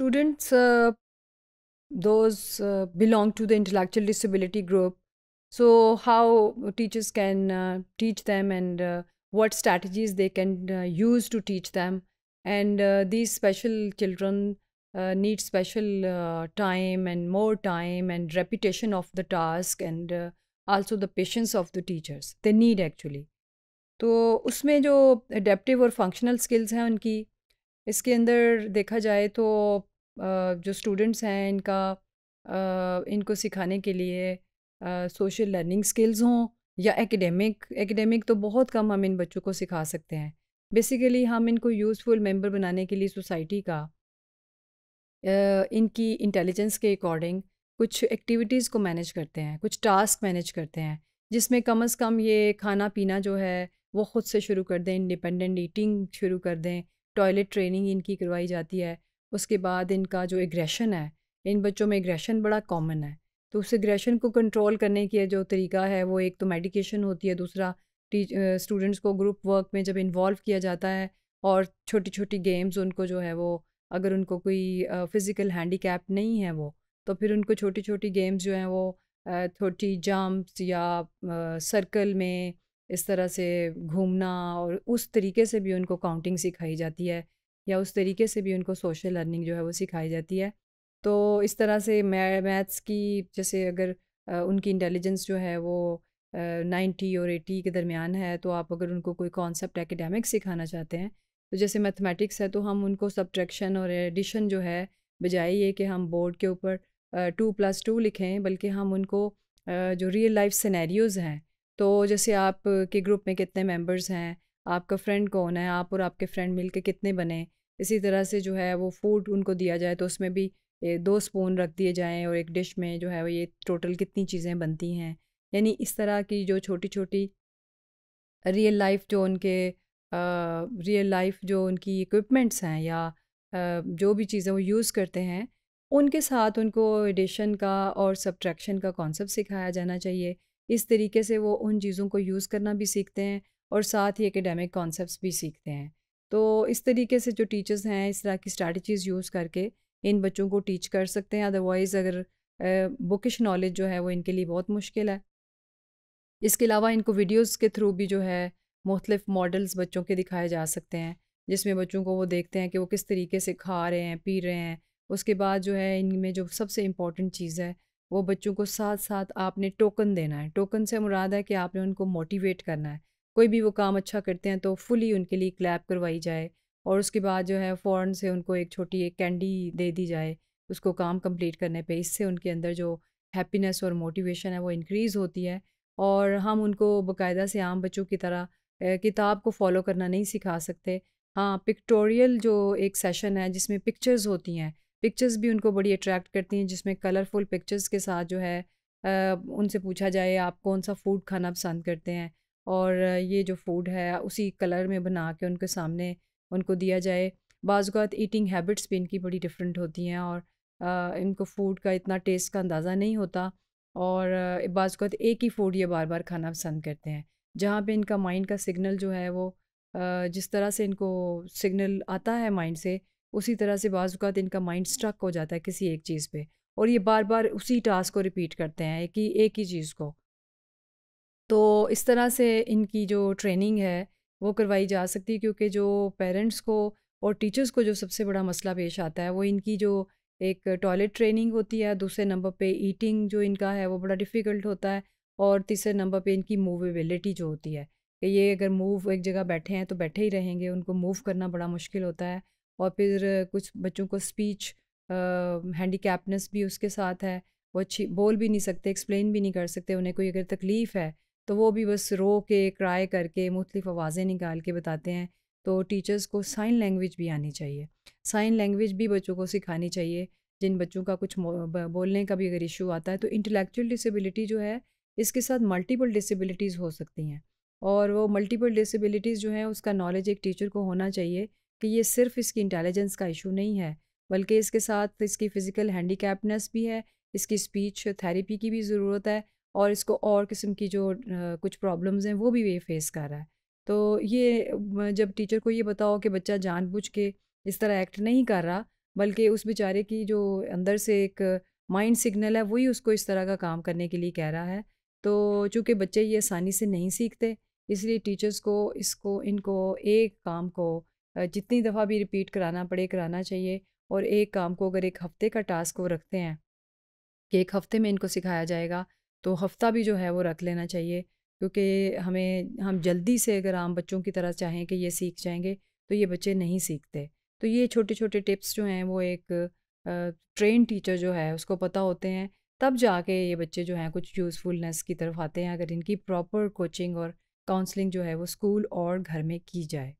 Students, uh, those uh, belong to the intellectual disability group. So, how teachers can uh, teach them and uh, what strategies they can uh, use to teach them. And uh, these special children uh, need special uh, time and more time and repetition of the task and uh, also the patience of the teachers. They need actually. तो उसमें जो adaptive और functional skills हैं उनकी इसके अंदर देखा जाए तो जो स्टूडेंट्स हैं इनका इनको सिखाने के लिए सोशल लर्निंग स्किल्स हों या एकेडमिक एकेडमिक तो बहुत कम हम इन बच्चों को सिखा सकते हैं बेसिकली हम इनको यूज़फुल मेंबर बनाने के लिए सोसाइटी का इनकी इंटेलिजेंस के अकॉर्डिंग कुछ एक्टिविटीज़ को मैनेज करते हैं कुछ टास्क मैनेज करते हैं जिसमें कम अज़ कम ये खाना पीना जो है वो ख़ुद से शुरू कर दें इंडिपेंडेंट ईटिंग शुरू कर दें टॉयलेट ट्रेनिंग इनकी करवाई जाती है उसके बाद इनका जो एग्रेशन है इन बच्चों में एग्रेशन बड़ा कॉमन है तो उस एग्रेशन को कंट्रोल करने के जो तरीका है वो एक तो मेडिकेशन होती है दूसरा स्टूडेंट्स को ग्रुप वर्क में जब इन्वॉल्व किया जाता है और छोटी छोटी गेम्स उनको जो है वो अगर उनको कोई फ़िज़िकल हैंडी नहीं है वो तो फिर उनको छोटी छोटी गेम्स जो हैं वो छोटी जम्प्स या सर्कल में इस तरह से घूमना और उस तरीके से भी उनको काउंटिंग सिखाई जाती है या उस तरीके से भी उनको सोशल लर्निंग जो है वो सिखाई जाती है तो इस तरह से मै मैथ्स की जैसे अगर उनकी इंटेलिजेंस जो है वो नाइन्टी और एटी के दरमियान है तो आप अगर उनको कोई कॉन्सेप्ट एकेडमिक सिखाना चाहते हैं तो जैसे मैथमेटिक्स है तो हम उनको सब्ट्रैक्शन और एडिशन जो है बजाय ये कि हम बोर्ड के ऊपर टू प्लस टू लिखें बल्कि हम उनको जो रियल लाइफ सिनेरियोज़ हैं तो जैसे आप के ग्रुप में कितने मेंबर्स हैं आपका फ्रेंड कौन है आप और आपके फ्रेंड मिल के कितने बने इसी तरह से जो है वो फूड उनको दिया जाए तो उसमें भी दो स्पून रख दिए जाएँ और एक डिश में जो है वो ये टोटल कितनी चीज़ें बनती हैं यानी इस तरह की जो छोटी छोटी रियल लाइफ जो उनके रियल लाइफ जो उनकी इक्विपमेंट्स हैं या आ, जो भी चीज़ें वो यूज़ करते हैं उनके साथ उनको एडिशन का और सब्ट्रैक्शन का कॉन्सेप्ट सिखाया जाना चाहिए इस तरीके से वो उन चीज़ों को यूज़ करना भी सीखते हैं और साथ ही एकेडमिक कॉन्सेप्ट भी सीखते हैं तो इस तरीके से जो टीचर्स हैं इस तरह की स्ट्रैटीज़ यूज़ करके इन बच्चों को टीच कर सकते हैं अदरवाइज़ अगर बुकिश नॉलेज जो है वो इनके लिए बहुत मुश्किल है इसके अलावा इनको वीडियोस के थ्रू भी जो है मुख्तलिफ मॉडल्स बच्चों के दिखाए जा सकते हैं जिसमें बच्चों को वो देखते हैं कि वो किस तरीके से खा रहे हैं पी रहे हैं उसके बाद जो है इनमें जो सबसे इम्पॉर्टेंट चीज़ है वो बच्चों को साथ साथ आपने टोकन देना है टोकन से मुराद है कि आपने उनको मोटिवेट करना है कोई भी वो काम अच्छा करते हैं तो फुली उनके लिए क्लैप करवाई जाए और उसके बाद जो है फ़ौरन से उनको एक छोटी एक कैंडी दे दी जाए उसको काम कंप्लीट करने पे इससे उनके अंदर जो हैप्पीनेस और मोटिवेशन है वो इंक्रीज़ होती है और हम उनको बाकायदा से आम बच्चों की तरह किताब को फॉलो करना नहीं सिखा सकते हाँ पिक्टोरियल जो एक सेशन है जिसमें पिक्चर्स होती हैं पिक्चर्स भी उनको बड़ी अट्रैक्ट करती हैं जिसमें कलरफुल पिक्चर्स के साथ जो है आ, उनसे पूछा जाए आप कौन सा फूड खाना पसंद करते हैं और ये जो फूड है उसी कलर में बना के उनके सामने उनको दिया जाए बाज़ात ईटिंग हैबिट्स भी इनकी बड़ी डिफरेंट होती हैं और आ, इनको फूड का इतना टेस्ट का अंदाज़ा नहीं होता और बाज़ात एक ही फूड ये बार बार खाना पसंद करते हैं जहाँ पे इनका माइंड का सिग्नल जो है वो जिस तरह से इनको सिग्नल आता है माइंड से उसी तरह से बाज़ात इनका माइंड स्ट्रक हो जाता है किसी एक चीज़ पर और ये बार बार उसी टास्क को रिपीट करते हैं कि एक ही चीज़ को तो इस तरह से इनकी जो ट्रेनिंग है वो करवाई जा सकती है क्योंकि जो पेरेंट्स को और टीचर्स को जो सबसे बड़ा मसला पेश आता है वो इनकी जो एक टॉयलेट ट्रेनिंग होती है दूसरे नंबर पे ईटिंग जो इनका है वो बड़ा डिफ़िकल्ट होता है और तीसरे नंबर पे इनकी मूवेबिलिटी जो होती है कि ये अगर मूव एक जगह बैठे हैं तो बैठे ही रहेंगे उनको मूव करना बड़ा मुश्किल होता है और फिर कुछ बच्चों को स्पीच हैंडीकैपनेस भी उसके साथ है वो अच्छी बोल भी नहीं सकते एक्सप्लेन भी नहीं कर सकते उन्हें कोई अगर तकलीफ़ है तो वो भी बस रो के क्राई करके मुख्तफ आवाज़ें निकाल के बताते हैं तो टीचर्स को साइन लैंग्वेज भी आनी चाहिए साइन लैंग्वेज भी बच्चों को सिखानी चाहिए जिन बच्चों का कुछ बोलने का भी अगर इशू आता है तो इंटेलेक्चुअल डिसेबिलिटी जो है इसके साथ मल्टीपल डिसेबिलिटीज़ हो सकती हैं और वो मल्टीपल डिसेबिलिटीज़ जो हैं उसका नॉलेज एक टीचर को होना चाहिए कि ये सिर्फ इसकी इंटेलिजेंस का इशू नहीं है बल्कि इसके साथ इसकी फ़िज़िकल हैंडी भी है इसकी स्पीच थेरेपी की भी ज़रूरत है और इसको और किस्म की जो कुछ प्रॉब्लम्स हैं वो भी ये फेस कर रहा है तो ये जब टीचर को ये बताओ कि बच्चा जानबूझ के इस तरह एक्ट नहीं कर रहा बल्कि उस बेचारे की जो अंदर से एक माइंड सिग्नल है वही उसको इस तरह का काम करने के लिए कह रहा है तो चूँकि बच्चे ये आसानी से नहीं सीखते इसलिए टीचर्स को इसको इनको एक काम को जितनी दफ़ा भी रिपीट कराना पड़े कराना चाहिए और एक काम को अगर एक हफ्ते का टास्क वो रखते हैं कि एक हफ्ते में इनको सिखाया जाएगा तो हफ्ता भी जो है वो रख लेना चाहिए क्योंकि हमें हम जल्दी से अगर आम बच्चों की तरह चाहें कि ये सीख जाएंगे तो ये बच्चे नहीं सीखते तो ये छोटे छोटे टिप्स जो हैं वो एक ट्रेन टीचर जो है उसको पता होते हैं तब जाके ये बच्चे जो हैं कुछ यूज़फुलनेस की तरफ आते हैं अगर इनकी प्रॉपर कोचिंग और काउंसलिंग जो है वो स्कूल और घर में की जाए